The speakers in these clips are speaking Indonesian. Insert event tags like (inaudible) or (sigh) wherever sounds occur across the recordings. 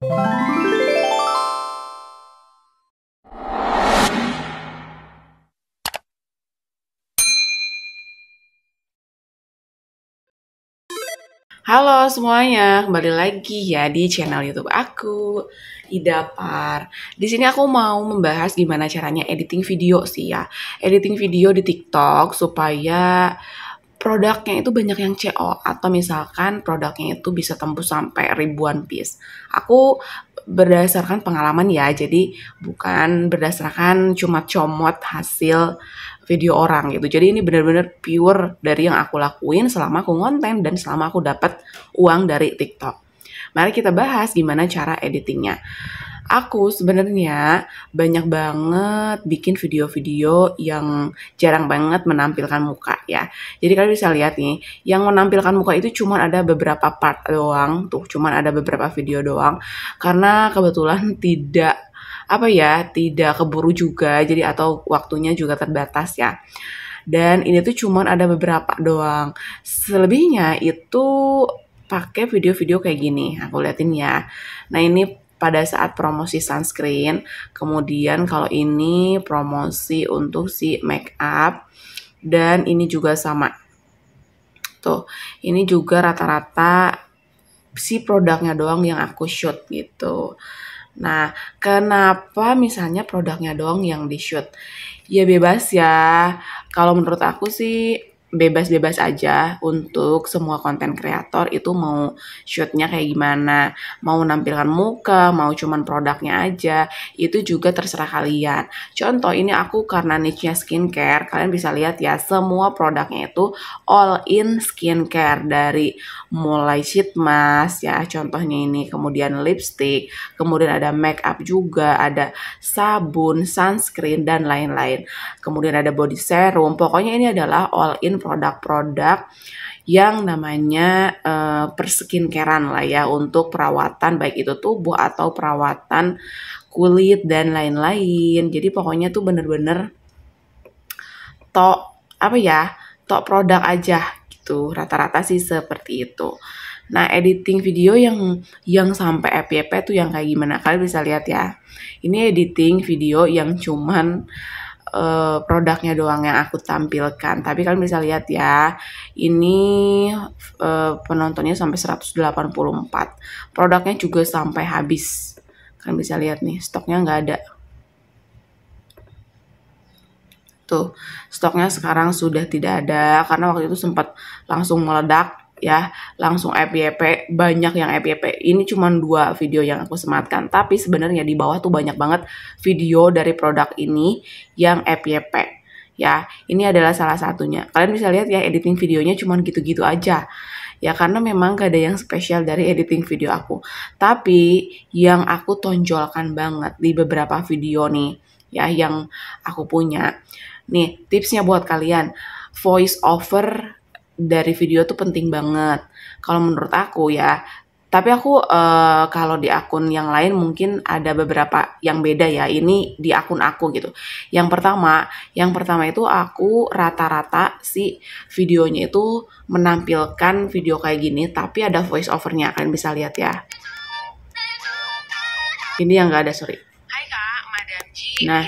Halo semuanya, kembali lagi ya di channel YouTube aku, Idapar. Di sini aku mau membahas gimana caranya editing video sih ya. Editing video di TikTok supaya produknya itu banyak yang CO atau misalkan produknya itu bisa tembus sampai ribuan piece. Aku berdasarkan pengalaman ya, jadi bukan berdasarkan cuma comot hasil video orang gitu. Jadi ini benar-benar pure dari yang aku lakuin selama aku ngonten dan selama aku dapat uang dari TikTok. Mari kita bahas gimana cara editingnya aku sebenarnya banyak banget bikin video-video yang jarang banget menampilkan muka ya. Jadi kalian bisa lihat nih, yang menampilkan muka itu cuma ada beberapa part doang, tuh cuma ada beberapa video doang karena kebetulan (laughs) tidak apa ya, tidak keburu juga jadi atau waktunya juga terbatas ya dan ini tuh cuma ada beberapa doang. Selebihnya itu pakai video-video kayak gini. Aku liatin ya. Nah, ini pada saat promosi sunscreen. Kemudian kalau ini promosi untuk si make up dan ini juga sama. Tuh, ini juga rata-rata si produknya doang yang aku shoot gitu. Nah, kenapa misalnya produknya doang yang di shoot? Ya bebas ya. Kalau menurut aku sih bebas-bebas aja untuk semua konten kreator itu mau shootnya kayak gimana, mau nampilkan muka, mau cuman produknya aja, itu juga terserah kalian. Contoh ini aku karena niche-nya skincare, kalian bisa lihat ya semua produknya itu all in skincare dari mulai sheet mask ya contohnya ini, kemudian lipstick, kemudian ada make up juga, ada sabun, sunscreen dan lain-lain. Kemudian ada body serum. Pokoknya ini adalah all in produk-produk yang namanya uh, perskincarean lah ya untuk perawatan baik itu tubuh atau perawatan kulit dan lain-lain. Jadi pokoknya tuh bener-bener tok apa ya tok produk aja gitu rata-rata sih seperti itu. Nah, editing video yang yang sampai FYP tuh yang kayak gimana? Kalian bisa lihat ya. Ini editing video yang cuman uh, produknya doang yang aku tampilkan. Tapi kalian bisa lihat ya, ini uh, penontonnya sampai 184. Produknya juga sampai habis. Kalian bisa lihat nih, stoknya nggak ada. Tuh, stoknya sekarang sudah tidak ada karena waktu itu sempat langsung meledak ya langsung FYP e e banyak yang FYP e ini cuma dua video yang aku sematkan tapi sebenarnya di bawah tuh banyak banget video dari produk ini yang FYP ya ini adalah salah satunya kalian bisa lihat ya editing videonya cuma gitu-gitu aja ya karena memang gak ada yang spesial dari editing video aku tapi yang aku tonjolkan banget di beberapa video nih ya yang aku punya nih tipsnya buat kalian voice over dari video tuh penting banget. Kalau menurut aku ya, tapi aku uh, kalau di akun yang lain mungkin ada beberapa yang beda ya. Ini di akun aku gitu. Yang pertama, yang pertama itu aku rata-rata si videonya itu menampilkan video kayak gini, tapi ada voice overnya. Kalian bisa lihat ya. Ini yang nggak ada sorry. Nah,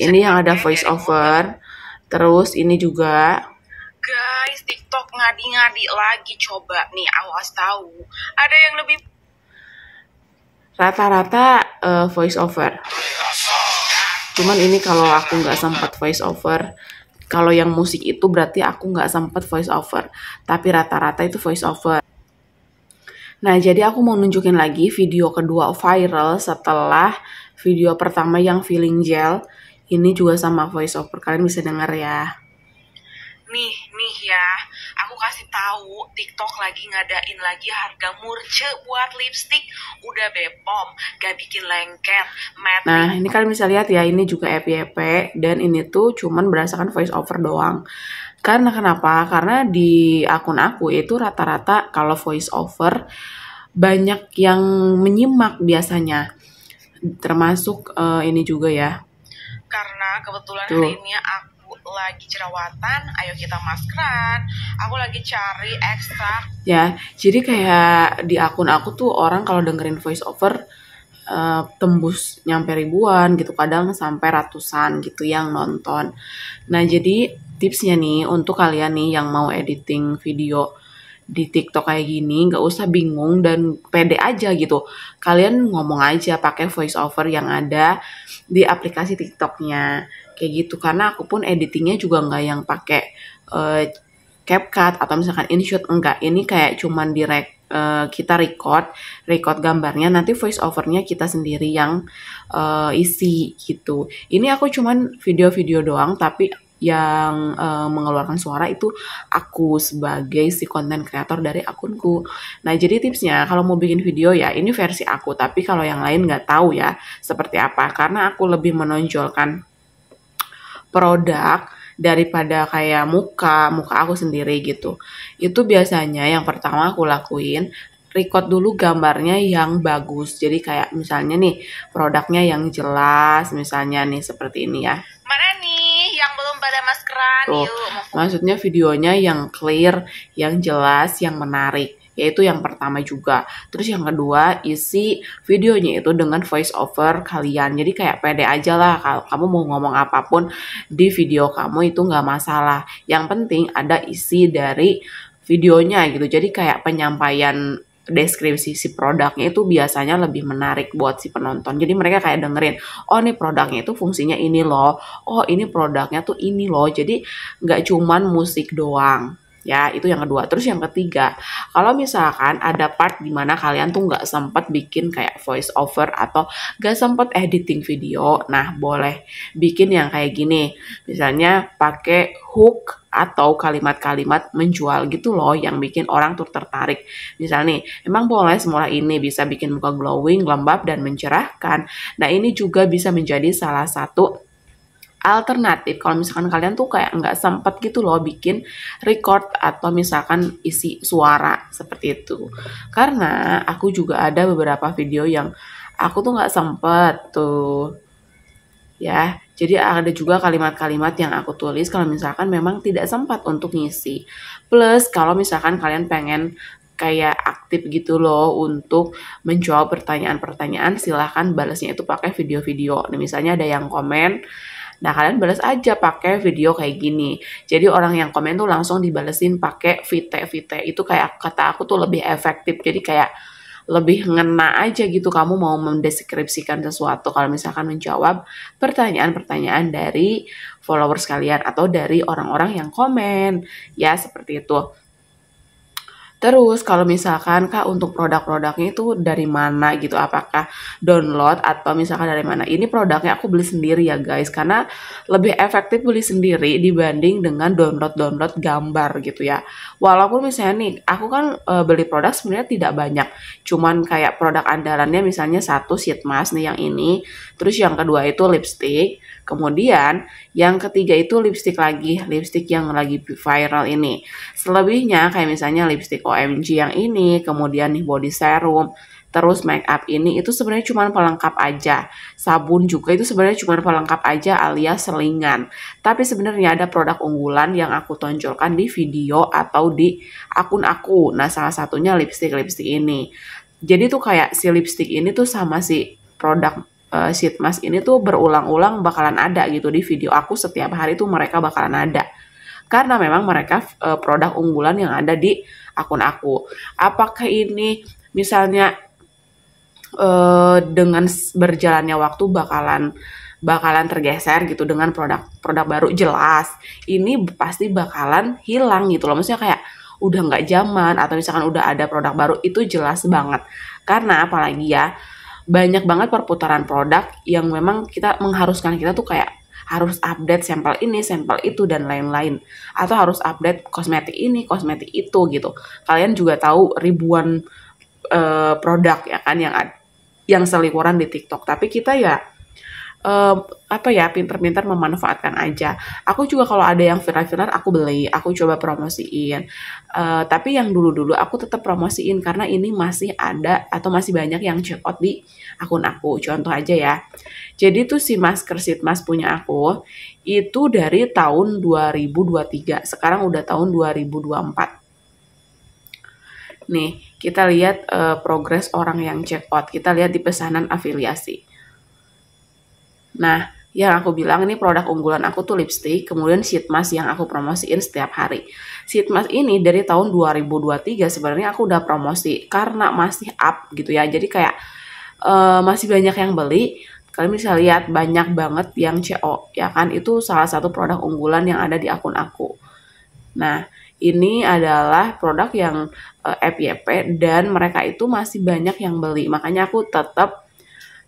ini yang ada voice over. Terus ini juga ngadi-ngadi lagi coba nih awas tahu ada yang lebih rata-rata uh, eh, voice over cuman ini kalau aku nggak sempat voice over kalau yang musik itu berarti aku nggak sempat voice over tapi rata-rata itu voice over nah jadi aku mau nunjukin lagi video kedua viral setelah video pertama yang feeling gel ini juga sama voice over kalian bisa denger ya nih nih ya aku kasih tahu TikTok lagi ngadain lagi harga murce buat lipstick udah bepom gak bikin lengket matte nah ini kalian bisa lihat ya ini juga FYP dan ini tuh cuman berdasarkan voice over doang karena kenapa karena di akun aku itu rata-rata kalau voice over banyak yang menyimak biasanya termasuk uh, ini juga ya karena kebetulan Tuh. hari ini aku lagi jerawatan, ayo kita maskeran. Aku lagi cari ekstra. Ya, jadi kayak di akun aku tuh orang kalau dengerin voice over uh, eh, tembus nyampe ribuan gitu, kadang sampai ratusan gitu yang nonton. Nah, jadi tipsnya nih untuk kalian nih yang mau editing video di TikTok kayak gini nggak usah bingung dan pede aja gitu. Kalian ngomong aja pakai voice over yang ada di aplikasi TikToknya kayak gitu karena aku pun editingnya juga nggak yang pakai uh, CapCut atau misalkan InShot enggak ini kayak cuman direct uh, eh, kita record record gambarnya nanti voice overnya kita sendiri yang uh, isi gitu ini aku cuman video-video doang tapi yang uh, mengeluarkan suara itu aku sebagai si konten kreator dari akunku. Nah jadi tipsnya kalau mau bikin video ya ini versi aku tapi kalau yang lain nggak tahu ya seperti apa karena aku lebih menonjolkan produk daripada kayak muka muka aku sendiri gitu itu biasanya yang pertama aku lakuin record dulu gambarnya yang bagus jadi kayak misalnya nih produknya yang jelas misalnya nih seperti ini ya mana nih yang belum pada maskeran Tuh. yuk maksudnya videonya yang clear yang jelas yang menarik yaitu yang pertama juga. Terus yang kedua, isi videonya itu dengan voice over kalian. Jadi kayak pede aja lah kalau kamu mau ngomong apapun di video kamu itu nggak masalah. Yang penting ada isi dari videonya gitu. Jadi kayak penyampaian deskripsi si produknya itu biasanya lebih menarik buat si penonton. Jadi mereka kayak dengerin, oh ini produknya itu fungsinya ini loh, oh ini produknya tuh ini loh. Jadi nggak cuman musik doang ya itu yang kedua terus yang ketiga kalau misalkan ada part dimana kalian tuh nggak sempat bikin kayak voice over atau nggak sempat editing video nah boleh bikin yang kayak gini misalnya pakai hook atau kalimat-kalimat menjual gitu loh yang bikin orang tuh tertarik. misalnya nih, emang boleh semula ini bisa bikin muka glowing, lembab, dan mencerahkan. Nah ini juga bisa menjadi salah satu alternatif kalau misalkan kalian tuh kayak nggak sempet gitu loh bikin record atau misalkan isi suara seperti itu karena aku juga ada beberapa video yang aku tuh nggak sempet tuh ya jadi ada juga kalimat-kalimat yang aku tulis kalau misalkan memang tidak sempat untuk ngisi plus kalau misalkan kalian pengen kayak aktif gitu loh untuk menjawab pertanyaan-pertanyaan silahkan balasnya itu pakai video-video nah, misalnya ada yang komen Nah, kalian balas aja pakai video kayak gini. Jadi orang yang komen tuh langsung dibalesin pakai vite-vite. Itu kayak kata aku tuh lebih efektif. Jadi kayak lebih ngena aja gitu kamu mau mendeskripsikan sesuatu kalau misalkan menjawab pertanyaan-pertanyaan dari followers kalian atau dari orang-orang yang komen ya seperti itu Terus kalau misalkan Kak untuk produk-produknya itu dari mana gitu? Apakah download atau misalkan dari mana? Ini produknya aku beli sendiri ya guys karena lebih efektif beli sendiri dibanding dengan download-download gambar gitu ya. Walaupun misalnya nih aku kan e, beli produk sebenarnya tidak banyak. Cuman kayak produk andalannya misalnya satu sheet mask nih yang ini, terus yang kedua itu lipstick, kemudian yang ketiga itu lipstick lagi, lipstick yang lagi viral ini. Selebihnya kayak misalnya lipstick OMG yang ini, kemudian nih body serum, terus make up ini itu sebenarnya cuma pelengkap aja. Sabun juga itu sebenarnya cuma pelengkap aja alias selingan. Tapi sebenarnya ada produk unggulan yang aku tonjolkan di video atau di akun aku. Nah, salah satunya lipstick-lipstick ini. Jadi tuh kayak si lipstick ini tuh sama si produk uh, sheet mask ini tuh berulang-ulang bakalan ada gitu di video aku setiap hari tuh mereka bakalan ada karena memang mereka uh, produk unggulan yang ada di akun aku. Apakah ini misalnya uh, dengan berjalannya waktu bakalan bakalan tergeser gitu dengan produk-produk baru jelas ini pasti bakalan hilang gitu loh maksudnya kayak udah nggak zaman atau misalkan udah ada produk baru itu jelas banget karena apalagi ya banyak banget perputaran produk yang memang kita mengharuskan kita tuh kayak harus update sampel ini, sampel itu dan lain-lain atau harus update kosmetik ini, kosmetik itu gitu. Kalian juga tahu ribuan uh, produk ya kan yang yang seliweran di TikTok, tapi kita ya uh, apa ya pinter-pinter memanfaatkan aja. Aku juga kalau ada yang viral-viral aku beli, aku coba promosiin. Uh, tapi yang dulu-dulu aku tetap promosiin karena ini masih ada atau masih banyak yang check out di akun aku. Contoh aja ya. Jadi tuh si masker sheet mas punya aku itu dari tahun 2023. Sekarang udah tahun 2024. Nih, kita lihat uh, progres orang yang check out. Kita lihat di pesanan afiliasi Nah, yang aku bilang ini produk unggulan aku tuh lipstick, kemudian sheet mask yang aku promosiin setiap hari. Sheet mask ini dari tahun 2023 sebenarnya aku udah promosi karena masih up gitu ya. Jadi kayak uh, masih banyak yang beli. Kalian bisa lihat banyak banget yang CO ya kan itu salah satu produk unggulan yang ada di akun aku. Nah, ini adalah produk yang uh, eh, FYP dan mereka itu masih banyak yang beli. Makanya aku tetap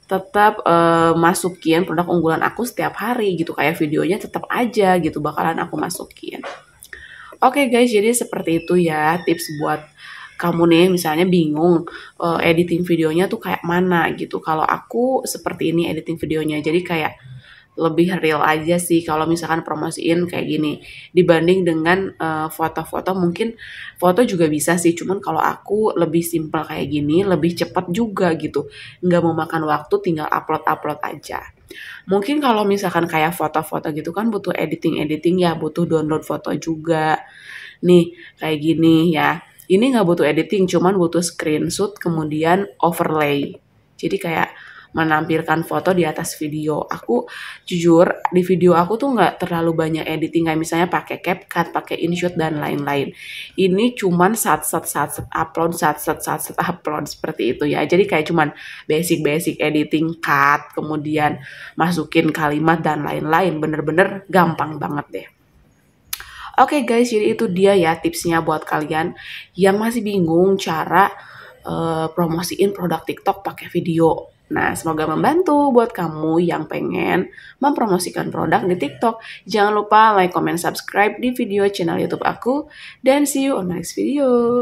tetap uh, masukin produk unggulan aku setiap hari gitu kayak videonya tetap aja gitu bakalan aku masukin. Oke okay guys, jadi seperti itu ya tips buat kamu nih misalnya bingung uh, editing videonya tuh kayak mana gitu. Kalau aku seperti ini editing videonya. Jadi kayak lebih real aja sih kalau misalkan promosiin kayak gini dibanding dengan eh, foto-foto uh, mungkin foto juga bisa sih cuman kalau aku lebih simpel kayak gini lebih cepat juga gitu nggak mau makan waktu tinggal upload upload aja mungkin kalau misalkan kayak foto-foto gitu kan butuh editing editing ya butuh download foto juga nih kayak gini ya ini nggak butuh editing cuman butuh screenshot kemudian overlay jadi kayak menampilkan foto di atas video. Aku jujur di video aku tuh nggak terlalu banyak editing kayak misalnya pakai cap cut, pakai InShot dan lain-lain. Ini cuman saat-saat saat upload, saat-saat saat upload seperti itu ya. Jadi kayak cuman basic-basic editing cut, kemudian masukin kalimat dan lain-lain. Bener-bener gampang banget deh. Oke okay guys, jadi itu dia ya tipsnya buat kalian yang masih bingung cara uh, promosiin produk TikTok pakai video Nah, semoga membantu buat kamu yang pengen mempromosikan produk di TikTok. Jangan lupa like, comment, subscribe di video channel YouTube aku. Dan see you on next video.